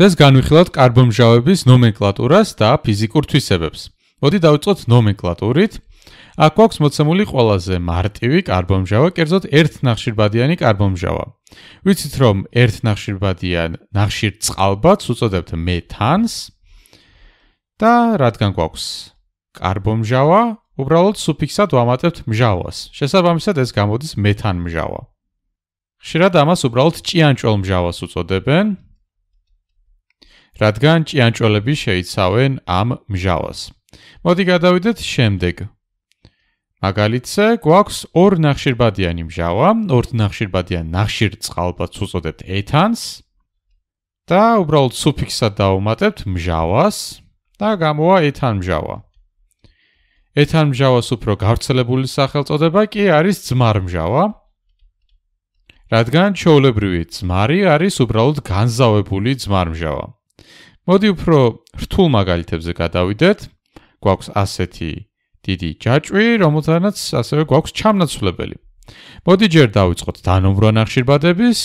დღეს განვიხილავთ კარბონმჟავების ნომენკლატურას და ფიზიკურ თვისებებს. მოდი დავიწყოთ ნომენკლატურით. აქ გვაქვს მოცემული ყველაზე მარტივი კარბონმჟავა, კერძოდ ერთნახშირბადიანი კარბონმჟავა. ვიცით რომ ერთნახშირბადიან ნახშირწყალბადს უწოდებთ მეთანს. და რადგან გვაქვს კარბონმჟავა, უბრალოდ სუფიქსად ვამატებთ მჟავას. შესაბამისად ეს გამოდის მეთანმჟავა. ხშირად ამას უბრალოდ ჭიანჭველმჟავას უწოდებენ. რადგან ჭიანჭველები შეიცავენ ამ მჟავას. მოდი გადავიდეთ შემდეგ. მაგალითზე გვაქვს ორ ნახშირბადიანი მჟავა, ორ ნახშირბადიან ნახშირწყალბადს უწოდებთ ეთანს და უბრალოდ სუფიქსად დავუმატებთ მჟავას და გამოვა ეთანმჟავა. ეთანმჟავას უფრო გავრცელებული სახელწოდება კი არის ძმარმჟავა. რადგან ჩაოლებრივი ძმარი არის უბრალოდ განზავებული ძმარმჟავა. მოდი უფრო რთულ მაგალითებზე გადავიდეთ. გვაქვს ასეთი დიდი ჯაჭვი, რომელთანაც ასევე გვაქვს ჩამნაცვლებელი. მოდი ჯერ დავიწყოთ დანომრა ნახშირბადების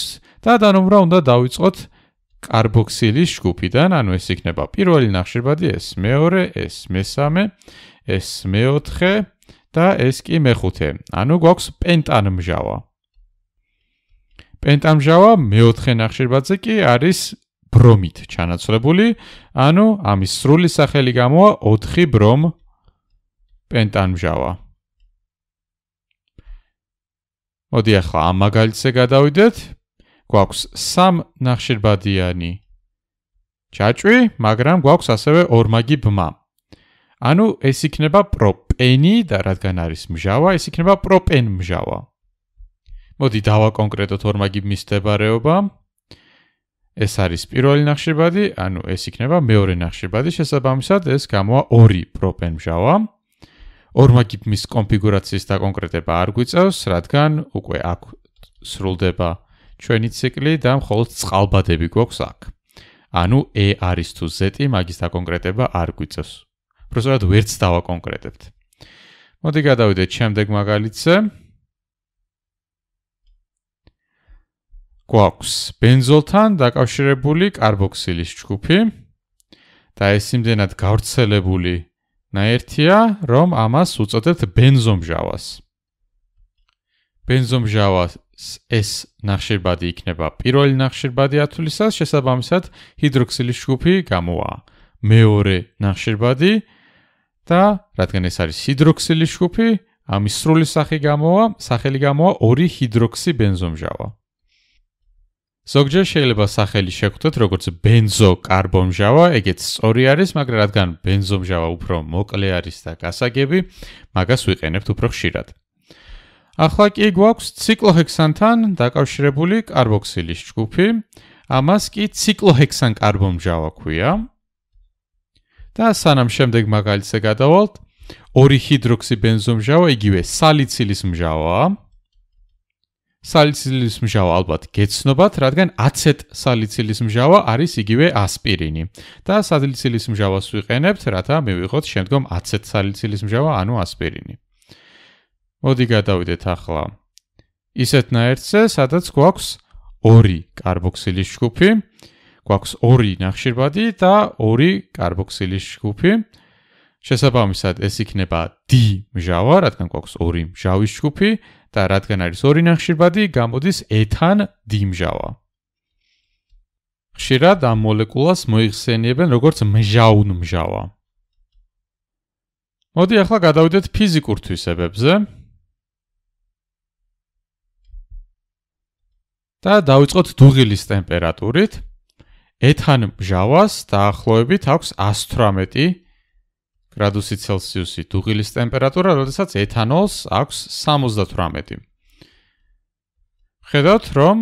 და დანომრა უნდა დავიწყოთ კარბოქსილის ჯგუფიდან, ანუ ეს იქნება პირველი ნახშირბადი ეს, მეორე ეს, მესამე ეს, მეოთხე და ეს კი მეხუთე. ანუ გვაქვს პენტანმჟავა. პენტანმჟავა მეოთხე ნახშირბადზე კი არის ბრომით ჩანაცვლებული, ანუ ამის სრული სახელი გამოა 4 ბრომ პენტანმჟავა. მოდი ახლა ამ მაგალითზე გადავიდეთ. გვაქვს 3 ნახშირბადიანი ჯაჭვი, მაგრამ გვაქვს ასევე ორმაგი ბმა. ანუ ეს იქნება პროპენი და რადგან არის მჟავა, ეს იქნება პროპენმჟავა. მოდი დავაკონკრეტოთ ორმაგი მისდებარეობა. ეს არის პირველი ნახშირბადი, ანუ ეს იქნება მეორე ნახშირბადი. შესაბამისად, ეს გამოა 2 პროპენ მჟავა. ორმა გიპმის კონფიგურაციის დაკონკრეტება არ გვიწევს, რადგან უკვე აქ სრულდება ჩვენი ციკლი და მხოლოდ წყალბადები გვაქვს აქ. ანუ E არის თუ Z, მაგის დაკონკრეტება არ გვიწევს. უბრალოდ ვერც დავაკონკრეტებთ. მოდი გადავიდეთ შემდეგ მაგალითზე. გვაქვს ბენზოლთან დაკავშირებული карбоქსილის ჯგუფი და ეს იმდენად გავრცელებული ნაერთია, რომ ამას უწოდებთ ბენზომჟავას. ბენზომჟავას ეს ნახშირბადი იქნება პირველი ნახშირბადი ათვლისას, შესაბამისად ჰიდროქსილის ჯგუფი გამოვა. მეორე ნახშირბადი და რადგან ეს არის ჰიდროქსილის ჯგუფი, ამის სრული სახე გამოვა, სახელი გამოვა ორი ჰიდროქსი ბენზომჟავა. ზოგჯერ შეიძლება სახელი შეგვთოთ როგორც ბენზოკარბონჟავა, ეგეც სწორი არის, მაგრამ რადგან ბენზომჟავა უფრო მოკლე არის და გასაგები, მაგას ვიყენებთ უფრო ხშირად. ახლა კი გვაქვს ციკლოჰექსანთან დაკავშირებული კარბოქსილის ჯგუფი, ამას კი ციკლოჰექსანკარბონჟავა ქვია. და სანამ შემდეგ მაგალითზე გადავალთ, ორი ჰიდროქსიბენზომჟავა, იგივე სალიცილის მჟავაა. სალიცილის მჟავა ალბათ გეცნობათ, რადგან აცეტ სალიცილის მჟავა არის იგივე ასპირინი. და სალიცილის მჟავას ვიყენებთ, რათა მივიღოთ შემდგომ აცეტ სალიცილის მჟავა, ანუ ასპირინი. მოდი გადავიდეთ ახლა ისეთ ნაერთზე, სადაც გვაქვს ორი კარბოქსილის ჯგუფი, გვაქვს ორი ნახშირბადი და ორი კარბოქსილის ჯგუფი. შესაბამისად, ეს იქნება D მჟავა, რადგან გვაქვს ორი მჟავის ჯგუფი და რადგან არის ორი ნახშირბადი, გამოდის ეთან დიმჟავა. ხშირად ამ მოლეკულას მოიხსენიებენ როგორც მჟაუნ მჟავა. მოდი ახლა გადავიდეთ ფიზიკურ თვისებებზე. და დავიწყოთ დუღილის ტემპერატურით. ეთან მჟავას დაახლოებით აქვს 118 გრადუსი ცელსიუსი დუღილის ტემპერატურა, როდესაც ეთანოლს აქვს 78. ხედავთ, რომ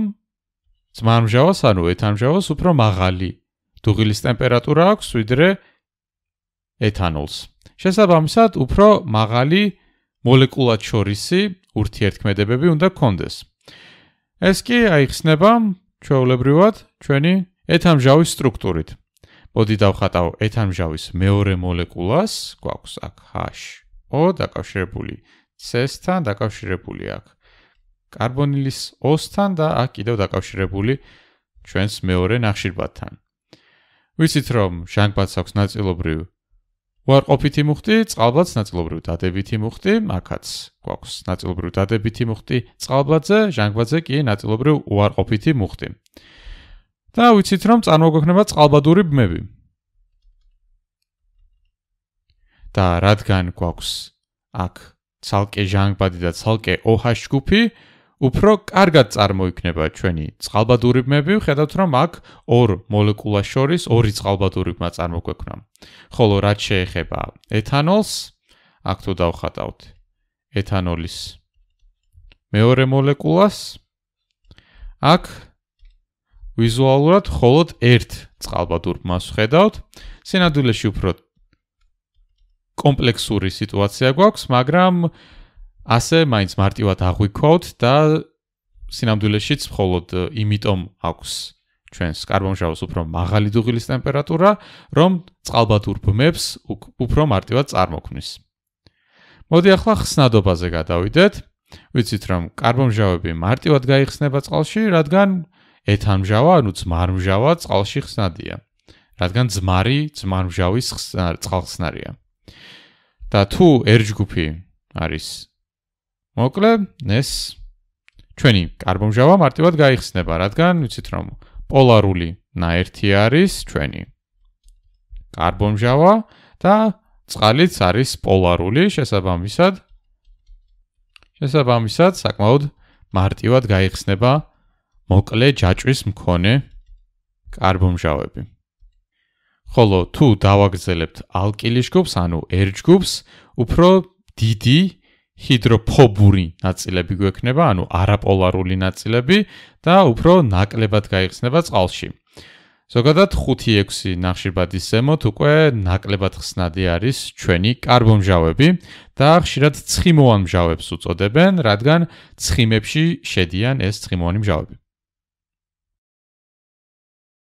ძმარმჟავას, ანუ ეთანმჟავას უფრო მაღალი დუღილის ტემპერატურა აქვს ვიდრე ეთანოლს. შესაბამისად, უფრო მაღალი მოლეკულათ შორისი ურთიერთქმედებები უნდა გქონდეს. ეს კი აიხსნება ჩვეულებრივად ჩვენი ეთანმჟავის სტრუქტურით. მოდი დავხატავ ეთანმჟავის მეორე მოლეკულას გვაქვს აქ HO დაკავშირებული C-სთან დაკავშირებული აქ კარბონილის O-სთან და აქ კიდევ დაკავშირებული ჩვენს მეორე ნახშირბათთან ვიცით რომ ჟანგბადს აქვს ნაწილობრივ ვარყოფითი მუხტი, წყალბადს ნაწილობრივ დადებითი მუხტი, მაგაც გვაქვს ნაწილობრივ დადებითი მუხტი წყალბადზე, ჟანგბადზე კი ნაწილობრივ უარყოფითი მუხტი. და ვიცით რომ წარმოგვექნება წყალბადური ბმები. და რადგან გვაქვს აქ ცალკე ჟანგბადი და ცალკე ოჰაშ ჯგუფი, უფრო კარგად წარმოიქმნება ჩვენი წყალბადური ბმები, ხედავთ რომ აქ ორ მოლეკულას შორის ორი წყალბადური ბმა წარმოგვექნა. ხოლო რაც შეეხება ეთანოლს, აქ თუ დავხატავთ ეთანოლის მეორე მოლეკულას აქ ვიზუალურად მხოლოდ ერთ წყალბადურ მას ხედავთ. სინამდვილეში უფრო კომპლექსური სიტუაცია გვაქვს, მაგრამ ასე მაინც მარტივად აღვიქოვთ და სინამდვილეშიც მხოლოდ იმიტომ აქვს ჩვენს კარბონჟავოს უფრო მაღალი დუღილის ტემპერატურა, რომ წყალბადურ ბმებს უფრო მარტივად წარმოქმნის. მოდი ახლა ხსნადობაზე გადავიდეთ. ვიცით რომ კარბონჟავები მარტივად გაიხსნება წყალში, რადგან ეთანმჟავა, ანუ ძმარმჟავა წყალში ხსნადია. რადგან ძმარი ძმარმჟავის წყალხსნარია. და თუ ერ ჯგუფი არის მოკლე, ეს ჩვენი კარბონმჟავა მარტივად გაიხსნება, რადგან ვიცით რომ პოლარული ნაერთი არის ჩვენი კარბონმჟავა და წყალიც არის პოლარული შესაბამისად შესაბამისად საკმაოდ მარტივად გაიხსნება მოკლე ჯაჭვის მქონე კარბონჟავები. ხოლო თუ დავაგრძელებთ ალკილიშგუბს, ანუ ერჯგუბს, უფრო დიდი ჰიდროფობური ნაწილები გვექნება, ანუ არაპოლარული ნაწილები და უფრო ნაკლებად გაიხსნება წყალში. ზოგადად 5-6 ნახშირბადის ზემოთ უკვე ნაკლებად ხსნადი არის ჩვენი კარბონჟავები და ხშირად ცხიმოვანმჟავებს უწოდებენ, რადგან ცხიმებში შედიან ეს ცხიმოვანი მჟავები.